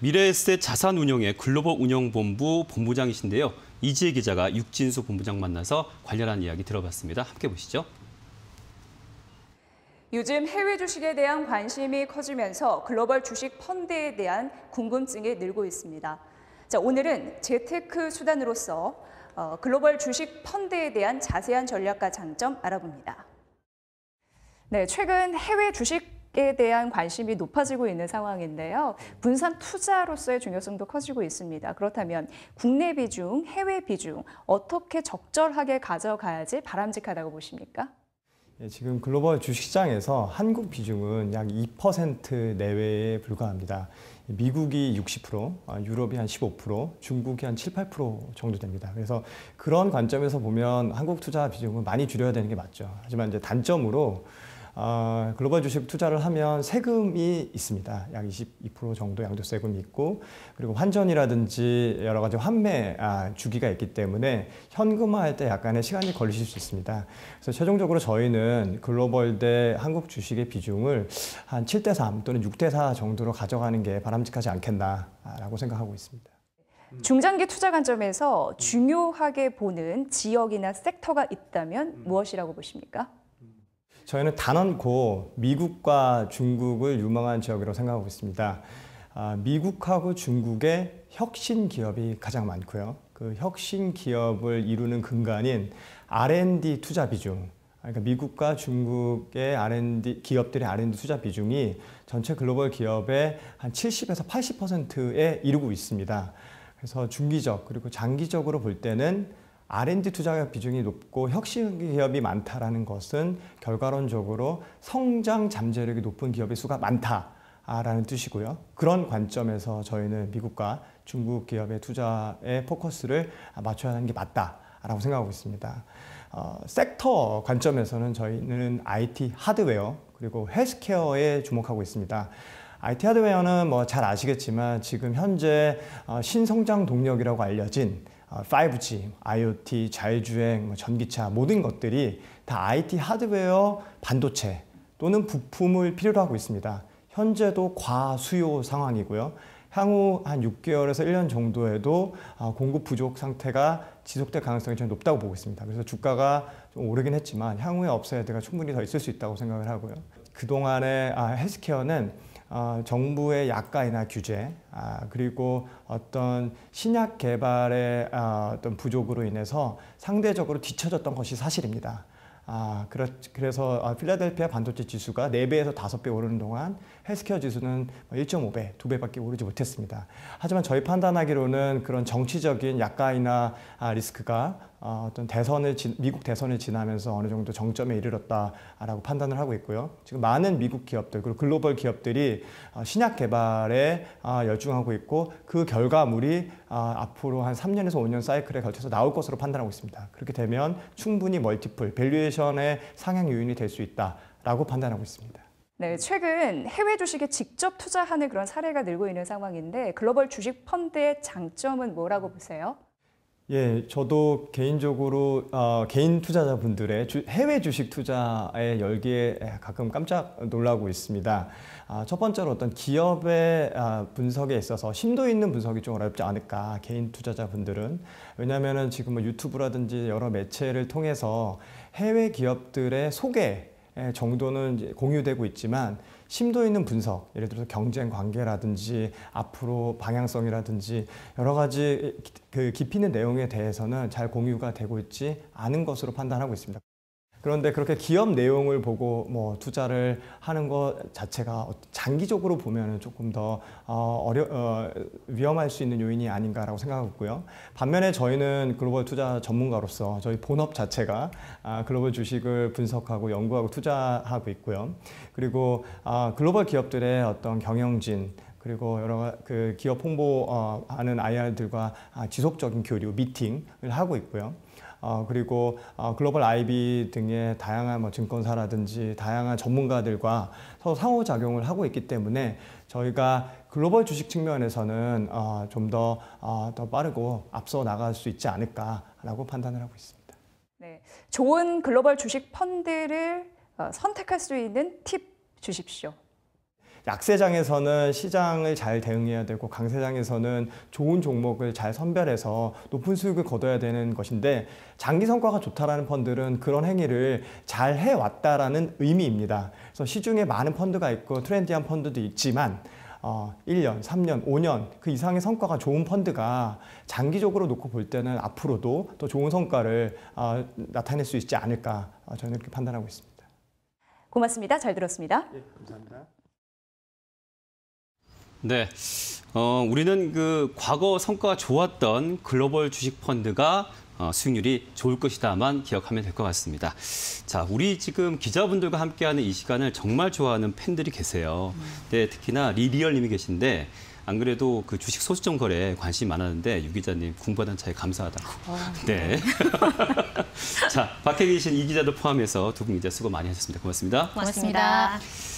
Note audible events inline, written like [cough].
미래에셋 자산운용의 글로벌 운영본부 본부장이신데요. 이지혜 기자가 육진수 본부장 만나서 관련한 이야기 들어봤습니다. 함께 보시죠. 요즘 해외 주식에 대한 관심이 커지면서 글로벌 주식 펀드에 대한 궁금증이 늘고 있습니다. 자, 오늘은 재테크 수단으로서 어, 글로벌 주식 펀드에 대한 자세한 전략과 장점 알아봅니다. 네, 최근 해외 주식 에 대한 관심이 높아지고 있는 상황인데요. 분산 투자로서의 중요성도 커지고 있습니다. 그렇다면 국내 비중, 해외 비중 어떻게 적절하게 가져가야지 바람직하다고 보십니까? 예, 지금 글로벌 주식시장에서 한국 비중은 약 2% 내외에 불과합니다. 미국이 60%, 아, 유럽이 한 15%, 중국이 한 7, 8% 정도 됩니다. 그래서 그런 관점에서 보면 한국 투자 비중은 많이 줄여야 되는 게 맞죠. 하지만 이제 단점으로 어, 글로벌 주식 투자를 하면 세금이 있습니다. 약 22% 정도 양도세금이 있고 그리고 환전이라든지 여러 가지 환매 아, 주기가 있기 때문에 현금화할 때 약간의 시간이 걸리실 수 있습니다. 그래서 최종적으로 저희는 글로벌 대 한국 주식의 비중을 한 7대 3 또는 6대 4 정도로 가져가는 게 바람직하지 않겠나라고 아, 생각하고 있습니다. 음. 중장기 투자 관점에서 중요하게 보는 지역이나 섹터가 있다면 음. 무엇이라고 보십니까? 저희는 단언코 미국과 중국을 유망한 지역이라고 생각하고 있습니다. 아, 미국하고 중국의 혁신 기업이 가장 많고요. 그 혁신 기업을 이루는 근간인 R&D 투자 비중. 그러니까 미국과 중국의 R&D 기업들의 R&D 투자 비중이 전체 글로벌 기업의 한 70에서 80%에 이르고 있습니다. 그래서 중기적 그리고 장기적으로 볼 때는 R&D 투자 비중이 높고 혁신 기업이 많다라는 것은 결과론적으로 성장 잠재력이 높은 기업의 수가 많다라는 뜻이고요. 그런 관점에서 저희는 미국과 중국 기업의 투자에 포커스를 맞춰야 하는 게 맞다라고 생각하고 있습니다. 어, 섹터 관점에서는 저희는 IT 하드웨어 그리고 헬스케어에 주목하고 있습니다. IT 하드웨어는 뭐 잘 아시겠지만 지금 현재 어, 신성장 동력이라고 알려진 5G, 아, IoT, 자율주행, 뭐 전기차 모든 것들이 다 IT 하드웨어, 반도체 또는 부품을 필요로 하고 있습니다. 현재도 과수요 상황이고요. 향후 한 6개월에서 1년 정도에도 아, 공급 부족 상태가 지속될 가능성이 좀 높다고 보고 있습니다. 그래서 주가가 좀 오르긴 했지만 향후에 업사이드가 충분히 더 있을 수 있다고 생각을 하고요. 그동안의 아, 헬스케어는 어, 정부의 약가이나 규제 아, 그리고 어떤 신약 개발의 어, 어떤 부족으로 인해서 상대적으로 뒤처졌던 것이 사실입니다. 아, 그렇, 그래서 어, 필라델피아 반도체 지수가 4배에서 5배 오르는 동안 헬스케어 지수는 1.5배, 뭐 2배밖에 오르지 못했습니다. 하지만 저희 판단하기로는 그런 정치적인 약가이나 아, 리스크가 어, 어떤 대선을 미국 대선을 지나면서 어느 정도 정점에 이르렀다라고 판단을 하고 있고요. 지금 많은 미국 기업들 그리고 글로벌 기업들이 어, 신약 개발에 어, 열중하고 있고 그 결과물이 앞으로 한 3년에서 5년 사이클에 걸쳐서 나올 것으로 판단하고 있습니다. 그렇게 되면 충분히 멀티플 밸류에이션의 상향 요인이 될 수 있다라고 판단하고 있습니다. 네, 최근 해외 주식에 직접 투자하는 그런 사례가 늘고 있는 상황인데 글로벌 주식 펀드의 장점은 뭐라고 보세요? 예, 저도 개인적으로 어, 개인 투자자분들의 주, 해외 주식 투자의 열기에 가끔 깜짝 놀라고 있습니다. 아, 첫 번째로 어떤 기업의 아, 분석에 있어서 심도 있는 분석이 좀 어렵지 않을까 개인 투자자분들은 왜냐하면 지금 뭐 유튜브라든지 여러 매체를 통해서 해외 기업들의 소개 예, 정도는 공유되고 있지만 심도 있는 분석, 예를 들어서 경쟁 관계라든지 앞으로 방향성이라든지 여러 가지 그 깊이 있는 내용에 대해서는 잘 공유가 되고 있지 않은 것으로 판단하고 있습니다. 그런데 그렇게 기업 내용을 보고 뭐 투자를 하는 것 자체가 어, 장기적으로 보면 조금 더 어, 어려, 어, 위험할 수 있는 요인이 아닌가라고 생각하고 요 반면에 저희는 글로벌 투자 전문가로서 저희 본업 자체가 아, 글로벌 주식을 분석하고 연구하고 투자하고 있고요. 그리고 아, 글로벌 기업들의 어떤 경영진 그리고 여러 그 기업 홍보하는 IR들과 아, 지속적인 교류, 미팅을 하고 있고요. 어, 그리고 어, 글로벌 IB 등의 다양한 뭐 증권사라든지 다양한 전문가들과 서로 상호작용을 하고 있기 때문에 저희가 글로벌 주식 측면에서는 어, 좀더 어, 더 빠르고 앞서 나갈 수 있지 않을까라고 판단을 하고 있습니다. 네, 좋은 글로벌 주식 펀드를 어, 선택할 수 있는 팁 주십시오. 약세장에서는 시장을 잘 대응해야 되고 강세장에서는 좋은 종목을 잘 선별해서 높은 수익을 거둬야 되는 것인데 장기 성과가 좋다라는 펀드는 그런 행위를 잘 해왔다라는 의미입니다. 그래서 시중에 많은 펀드가 있고 트렌디한 펀드도 있지만 어, 1년, 3년, 5년 그 이상의 성과가 좋은 펀드가 장기적으로 놓고 볼 때는 앞으로도 더 좋은 성과를 어, 나타낼 수 있지 않을까 어, 저는 이렇게 판단하고 있습니다. 고맙습니다. 잘 들었습니다. 예, 감사합니다. 네. 어, 우리는 그 과거 성과가 좋았던 글로벌 주식 펀드가 어, 수익률이 좋을 것이다만 기억하면 될 것 같습니다. 자, 우리 지금 기자분들과 함께하는 이 시간을 정말 좋아하는 팬들이 계세요. 음. 네, 특히나 리리얼님이 계신데 안 그래도 그 주식 소수점 거래에 관심이 많았는데 유 기자님 궁금한 차에 감사하다고. 어, 네. [laughs] 자, 밖에 계신 이 기자도 포함해서 두 분 기자 수고 많이 하셨습니다. 고맙습니다. 고맙습니다. 고맙습니다.